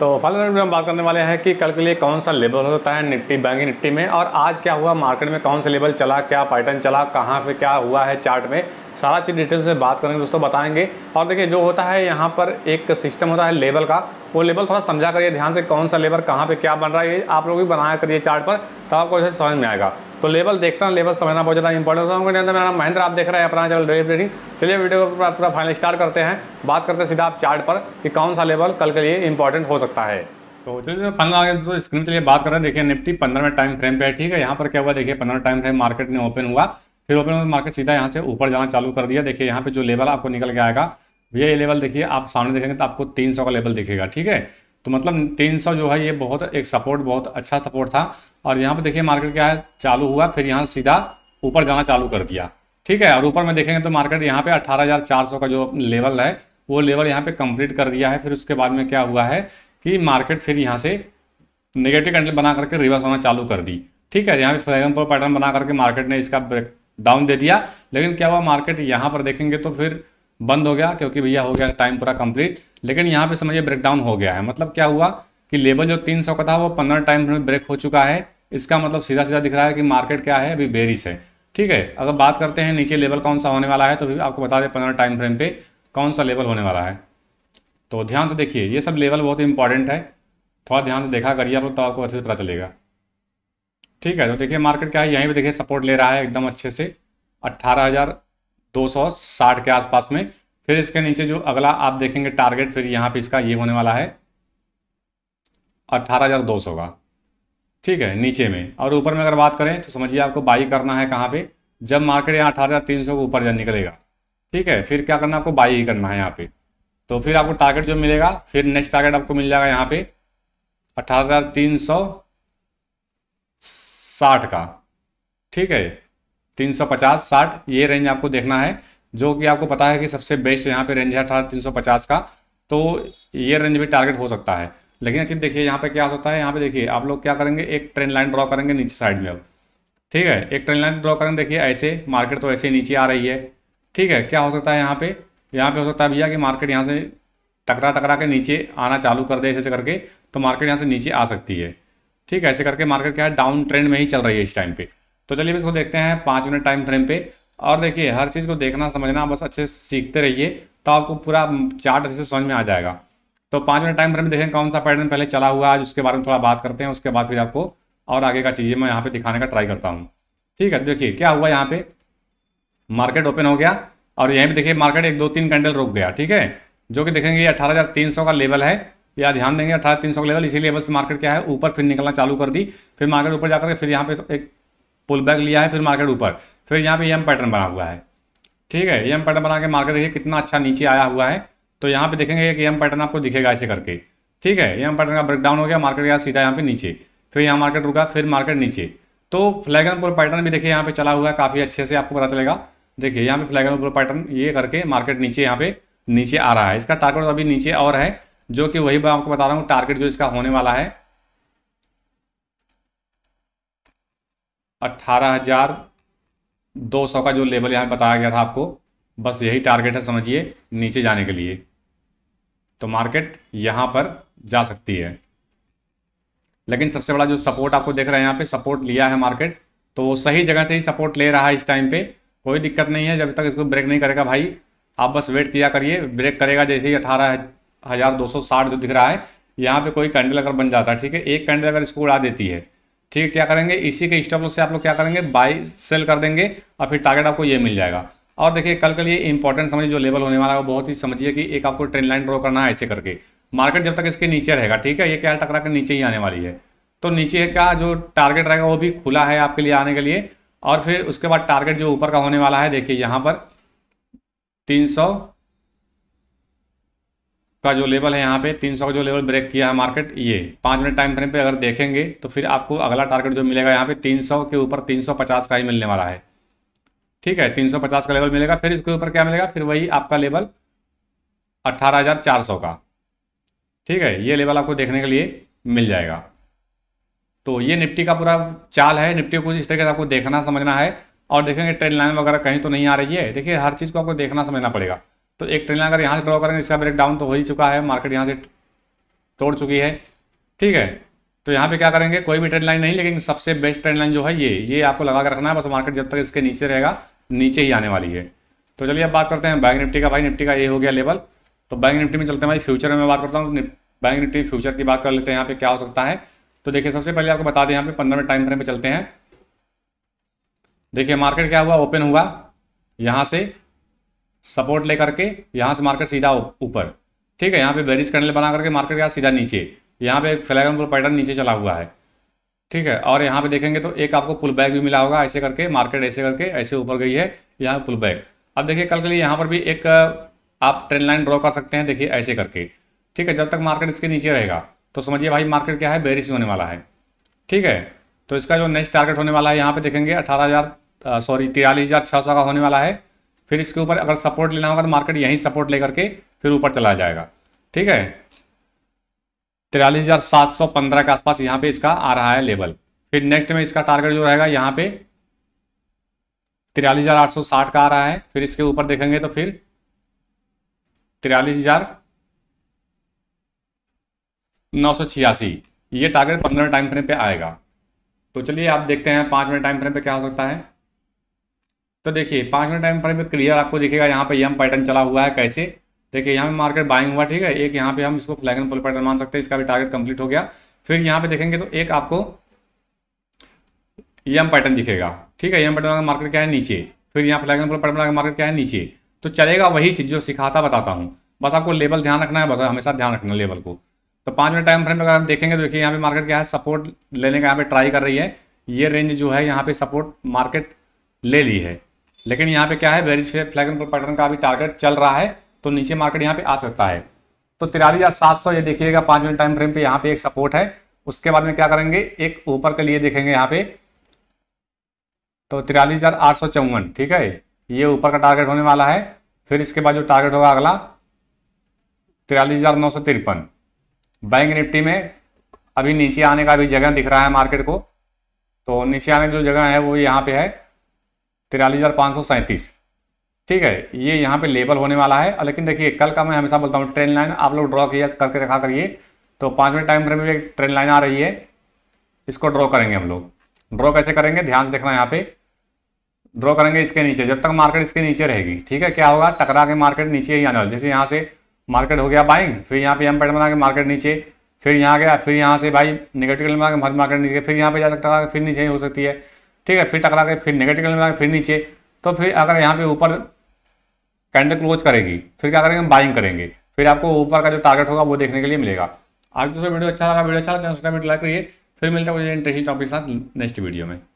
तो फाइनल में हम बात करने वाले हैं कि कल के लिए कौन सा लेवल होता है निट्टी बैंक निट्टी में और आज क्या हुआ मार्केट में कौन सा लेवल चला क्या पैटर्न चला कहाँ पे क्या हुआ है चार्ट में सारा चीज़ डिटेल से बात करेंगे दोस्तों बताएंगे और देखिए जो होता है यहाँ पर एक सिस्टम होता है लेवल का वो लेवल थोड़ा समझा करिए ध्यान से कौन सा लेवल कहाँ पर क्या बन रहा है आप लोग भी बनाया करिए चार्ट पर तो आपको इसे समझ में आएगा तो लेवल देखता हूँ लेवल समझना बहुत ज़्यादा इंपॉर्टेंट होता है मेरा नाम महेंद्र आप देख रहे हैं अपना चैनल ड्रेव ट्रेडिंग चलिए वीडियो को पूरा पूरा फाइनल स्टार्ट करते हैं बात करते हैं सीधा आप चार्ट पर कि कौन सा लेवल कल के लिए इंपॉर्टेंट हो सकता है तो चलिए फाइनल आगे दोस्तों स्क्रीन लिए बात कर रहे हैं देखिए निफ्टी पंद्रह में टाइम फ्रेम पे है ठीक है यहाँ पर क्या हुआ देखिए पंद्रह टाइम फ्रेम मार्केट ने ओपन हुआ फिर ओपन मार्केट सीधा यहाँ से ऊपर जाना चालू कर दिया देखिए यहाँ पे जो लेवल आपको निकल के आएगा भैया ये लेवल देखिए आप सामने देखेंगे तो आपको तीन सौ का लेवल दिखेगा ठीक है तो मतलब 300 जो है ये बहुत एक सपोर्ट बहुत अच्छा सपोर्ट था और यहाँ पे देखिए मार्केट क्या है चालू हुआ फिर यहाँ सीधा ऊपर जाना चालू कर दिया ठीक है और ऊपर में देखेंगे तो मार्केट यहाँ पे 18,400 का जो लेवल है वो लेवल यहाँ पे कंप्लीट कर दिया है फिर उसके बाद में क्या हुआ है कि मार्केट फिर यहाँ से निगेटिव कैंडल बना करके रिवर्स होना चालू कर दी ठीक है यहाँ पे फ्रेगम्पल पैटर्न बना करके मार्केट ने इसका ब्रेक डाउन दे दिया लेकिन क्या हुआ मार्केट यहाँ पर देखेंगे तो फिर बंद हो गया क्योंकि भैया हो गया टाइम पूरा कंप्लीट लेकिन यहाँ पे समझिए ब्रेकडाउन हो गया है मतलब क्या हुआ कि लेवल जो 300 का था वो 15 टाइम्स में ब्रेक हो चुका है इसका मतलब सीधा सीधा दिख रहा है कि मार्केट क्या है अभी बेरिस है ठीक है अगर बात करते हैं नीचे लेवल कौन सा होने वाला है तो भी आपको बता दें पंद्रह टाइम फ्रेम पे कौन सा लेवल होने वाला है तो ध्यान से देखिए ये सब लेवल बहुत इंपॉर्टेंट है थोड़ा ध्यान से देखा करिए आप तो आपको अच्छे से पता चलेगा ठीक है तो देखिए मार्केट क्या है यहीं पर देखिए सपोर्ट ले रहा है एकदम अच्छे से 18,260 के आसपास में फिर इसके नीचे जो अगला आप देखेंगे टारगेट फिर यहाँ पे इसका ये होने वाला है अट्ठारह हज़ार दो सौ का ठीक है नीचे में और ऊपर में अगर बात करें तो समझिए आपको बाई करना है कहाँ पे जब मार्केट यहाँ अठारह हज़ार तीन सौ के ऊपर निकलेगा ठीक है फिर क्या करना आपको बाई ही करना है यहाँ पे तो फिर आपको टारगेट जो मिलेगा फिर नेक्स्ट टारगेट आपको मिल जाएगा यहाँ पे अठारह हज़ार तीन सौ साठ का ठीक है तीन सौ पचास साठ ये रेंज आपको देखना है जो कि आपको पता है कि सबसे बेस्ट यहाँ पे रेंज है अठारह तीन सौ पचास का तो ये रेंज भी टारगेट हो सकता है लेकिन अच्छी देखिए यहाँ पे क्या होता है यहाँ पे देखिए आप लोग क्या करेंगे एक ट्रेन लाइन ड्रॉ करेंगे नीचे साइड में अब ठीक है एक ट्रेन लाइन ड्रॉ करेंगे देखिए ऐसे मार्केट तो ऐसे नीचे आ रही है ठीक है क्या हो सकता है यहाँ पे यहाँ पे हो सकता है भैया कि मार्केट यहाँ से टकरा टकरा के नीचे आना चालू कर दे ऐसे करके तो मार्केट यहाँ से नीचे आ सकती है ठीक है ऐसे करके मार्केट क्या है डाउन ट्रेंड में ही चल रही है इस टाइम पे तो चलिए इसको देखते हैं पाँच मिनट टाइम फ्रेम पे और देखिए हर चीज़ को देखना समझना बस अच्छे से सीखते रहिए तो आपको पूरा चार्ट अच्छे से समझ में आ जाएगा तो पाँच मिनट टाइम फ्रेम देखें कौन सा पैटर्न पहले चला हुआ है उसके बारे में थोड़ा बात करते हैं उसके बाद फिर आपको और आगे का चीज़ें मैं यहाँ पे दिखाने का ट्राई करता हूँ ठीक है तो देखिए क्या हुआ यहाँ पे मार्केट ओपन हो गया और यहीं पर देखिए मार्केट एक दो तीन कैंडल रुक गया ठीक है जो कि देखेंगे अठारह का लेवल है या ध्यान देंगे अठारह तीन सौ का लेवल इसी लेवल से मार्केट क्या है ऊपर फिर निकलना चालू कर दी फिर मार्केट ऊपर जाकर फिर यहाँ पे तो एक पुल बैक लिया है फिर मार्केट ऊपर फिर यहाँ पे एम पैटर्न बना हुआ है ठीक है एम पैटर्न बना के मार्केट देखिए कितना अच्छा नीचे आया हुआ है तो यहाँ पे देखेंगे कि एम पैटर्न आपको दिखेगा ऐसे करके ठीक है एम पैटर्न का ब्रेकडाउन हो गया मार्केट गया सीधा यहाँ पे नीचे फिर यहाँ मार्केट रुका फिर मार्केट नीचे तो फ्लैगन पुल पैटर्न भी देखिए यहाँ पे चला हुआ है काफ़ी अच्छे से आपको पता चलेगा देखिए यहाँ पे फ्लैगन पुल पैटर्न ये करके मार्केट नीचे यहाँ पे नीचे आ रहा है इसका टारगेट अभी नीचे और है जो कि वही मैं आपको बता रहा हूँ टारगेट जो इसका होने वाला है अट्ठारह हज़ार दो सौ का जो लेवल यहाँ बताया गया था आपको बस यही टारगेट है समझिए नीचे जाने के लिए तो मार्केट यहाँ पर जा सकती है लेकिन सबसे बड़ा जो सपोर्ट आपको देख रहे हैं यहाँ पे सपोर्ट लिया है मार्केट तो वो सही जगह से ही सपोर्ट ले रहा है इस टाइम पे कोई दिक्कत नहीं है जब तक इसको ब्रेक नहीं करेगा भाई आप बस वेट किया करिए ब्रेक करेगा जैसे ही अठारह हज़ार दो सौ साठ जो दिख रहा है यहाँ पे कोई कैंडल अगर बन जाता है ठीक है एक कैंडल अगर इसको उड़ा देती है ठीक है क्या करेंगे इसी के स्टॉप लॉस से आप लोग क्या करेंगे बाई सेल कर देंगे और फिर टारगेट आपको ये मिल जाएगा और देखिए कल के लिए इंपॉर्टेंट समझिए जो लेवल होने वाला है वो बहुत ही समझिए कि एक आपको ट्रेंड लाइन ड्रॉ करना है ऐसे करके मार्केट जब तक इसके नीचे रहेगा ठीक है ये क्या टकरा के नीचे ही आने वाली है तो नीचे का जो टारगेट रहेगा वो भी खुला है आपके लिए आने के लिए और फिर उसके बाद टारगेट जो ऊपर का होने वाला है देखिए यहाँ पर तीन सौ का जो लेवल है यहाँ पे 300 का जो लेवल ब्रेक किया है मार्केट ये पाँच मिनट टाइम फ्रेम पे अगर देखेंगे तो फिर आपको अगला टारगेट जो मिलेगा यहाँ पे 300 के ऊपर 350 का ही मिलने वाला है ठीक है 350 का लेवल मिलेगा फिर इसके ऊपर क्या मिलेगा फिर वही आपका लेवल 18,400 का ठीक है ये लेवल आपको देखने के लिए मिल जाएगा तो ये निफ्टी का पूरा चाल है निफ्टी को कुछ इस तरीके से आपको देखना समझना है और देखेंगे ट्रेंड लाइन वगैरह कहीं तो नहीं आ रही है देखिए हर चीज़ को आपको देखना समझना पड़ेगा तो एक ट्रेन अगर यहाँ से ड्रॉ करेंगे इसका ब्रेक डाउन तो हो ही चुका है मार्केट यहाँ से तोड़ चुकी है ठीक है तो यहाँ पे क्या करेंगे कोई भी ट्रेंड लाइन नहीं लेकिन सबसे बेस्ट ट्रेंड लाइन जो है ये ये आपको लगा कर रखना है बस मार्केट जब तक इसके नीचे रहेगा नीचे ही आने वाली है तो चलिए अब बात करते हैं बैंक निफ्टी का भाई निफ्टी का ये हो गया लेवल तो बैंक निफ्टी में चलते हैं भाई फ्यूचर में बात करता हूँ बैंक निफ्टी फ्यूचर की बात कर लेते हैं यहाँ पे क्या हो सकता है तो देखिए सबसे पहले आपको बता दें यहाँ पे पंद्रह मिनट टाइम फ्रेम पर चलते हैं देखिए मार्केट क्या हुआ ओपन हुआ यहाँ से सपोर्ट ले करके यहाँ से मार्केट सीधा ऊपर ठीक है यहाँ पे बेरिस कैंडल बना करके मार्केट गया सीधा नीचे यहाँ पे एक फ्लैगन फुल पैटर्न नीचे चला हुआ है ठीक है और यहाँ पे देखेंगे तो एक आपको पुल बैक भी मिला होगा ऐसे करके मार्केट ऐसे करके ऐसे ऊपर गई है यहाँ पुल बैक अब देखिए कल के लिए यहाँ पर भी एक आप ट्रेंड लाइन ड्रॉ कर सकते हैं देखिए ऐसे करके ठीक है जब तक मार्केट इसके नीचे रहेगा तो समझिए भाई मार्केट क्या है बेरिस होने वाला है ठीक है तो इसका जो नेक्स्ट टारगेट होने वाला है यहाँ पर देखेंगे अठारह हज़ार सॉरी तिरालीस हज़ार छः सौ का होने वाला है फिर इसके ऊपर अगर सपोर्ट लेना होगा तो मार्केट यहीं सपोर्ट लेकर के फिर ऊपर चला जाएगा ठीक है तिरालीस हज़ार सात सौ पंद्रह के आसपास यहाँ पे इसका आ रहा है लेवल फिर नेक्स्ट में इसका टारगेट जो रहेगा यहाँ पे तिरालीस हज़ार आठ सौ साठ का आ रहा है फिर इसके ऊपर देखेंगे तो फिर तिरालीस हज़ार नौ सौ छियासी ये टारगेट पंद्रह टाइम फ्रेम पे आएगा तो चलिए आप देखते हैं पाँच मिनट टाइम फ्रेम पे क्या हो सकता है तो देखिए पाँच मिनट टाइम पर क्लियर आपको दिखेगा यहाँ पे यम पैटर्न चला हुआ है कैसे देखिए यहाँ पे मार्केट बाइंग हुआ ठीक है एक यहाँ पे हम इसको फ्लैग एंड पुल पैटर्न मान सकते हैं इसका भी टारगेट कंप्लीट हो गया फिर यहाँ पे देखेंगे तो एक आपको यम पैटर्न दिखेगा ठीक है यम पैटर्न का मार्केट क्या है नीचे फिर यहाँ फ्लैग एंड पुल पैटर्न का मार्केट क्या है नीचे तो चलेगा वही चीज़ जो सिखाता बताता हूँ बस आपको लेवल ध्यान रखना है बस हमेशा ध्यान रखना लेवल को तो पाँच मिनट टाइम फ्रेम अगर आप देखेंगे तो देखिए यहाँ पे मार्केट क्या है सपोर्ट लेने का यहाँ पे ट्राई कर रही है ये रेंज जो है यहाँ पे सपोर्ट मार्केट ले ली है लेकिन यहाँ पे क्या है बेरिज फेयर फ्लैगन पैटर्न का भी टारगेट चल रहा है तो नीचे मार्केट यहाँ पे आ सकता है तो तिरालीस हज़ार सात सौ ये देखिएगा पाँच मिनट टाइम फ्रेम पे यहाँ पे एक सपोर्ट है उसके बाद में क्या करेंगे एक ऊपर के लिए देखेंगे यहाँ पे तो तिरालीस हज़ार आठ सौ चौवन ठीक है ये ऊपर का टारगेट होने वाला है फिर इसके बाद जो टारगेट होगा अगला तिरालीस हज़ार नौ सौ तिरपन बैंक निफ्टी में अभी नीचे आने का भी जगह दिख रहा है मार्केट को तो नीचे आने की जो जगह है वो यहाँ पे है तिरालीस हज़ार पाँच सौ सैंतीस ठीक है ये यहाँ पे लेबल होने वाला है लेकिन देखिए कल का मैं हमेशा बोलता हूँ ट्रेन लाइन आप लोग ड्रॉ किया करके रखा करिए तो पाँच मिनट टाइम फ्रेम में एक ट्रेन लाइन आ रही है इसको ड्रॉ करेंगे हम लोग ड्रॉ कैसे करेंगे ध्यान से देखना यहाँ पे ड्रॉ करेंगे इसके नीचे जब तक मार्केट इसके नीचे रहेगी ठीक है क्या होगा टकरा के मार्केट नीचे ही आने वाला जैसे यहाँ से मार्केट हो गया बाइंग फिर यहाँ पे एम पैट बना के मार्केट नीचे फिर यहाँ गया फिर यहाँ से भाई निगेटिव बना के मार्केट नीचे फिर यहाँ पे जा सकता है फिर नीचे ही हो सकती है ठीक है फिर टकरा के फिर नेगेटिव कैंडल बनाएंगे फिर नीचे तो फिर अगर यहाँ पे ऊपर कैंडल क्लोज करेगी फिर क्या करेंगे हम बाइंग करेंगे फिर आपको ऊपर का जो टारगेट होगा वो देखने के लिए मिलेगा आज दूसरा तो वीडियो अच्छा लगा वीडियो अच्छा लगा तो लाइक करिए फिर मिलता है मुझे इंटरेस्टिंग टॉपिक के साथ नेक्स्ट वीडियो में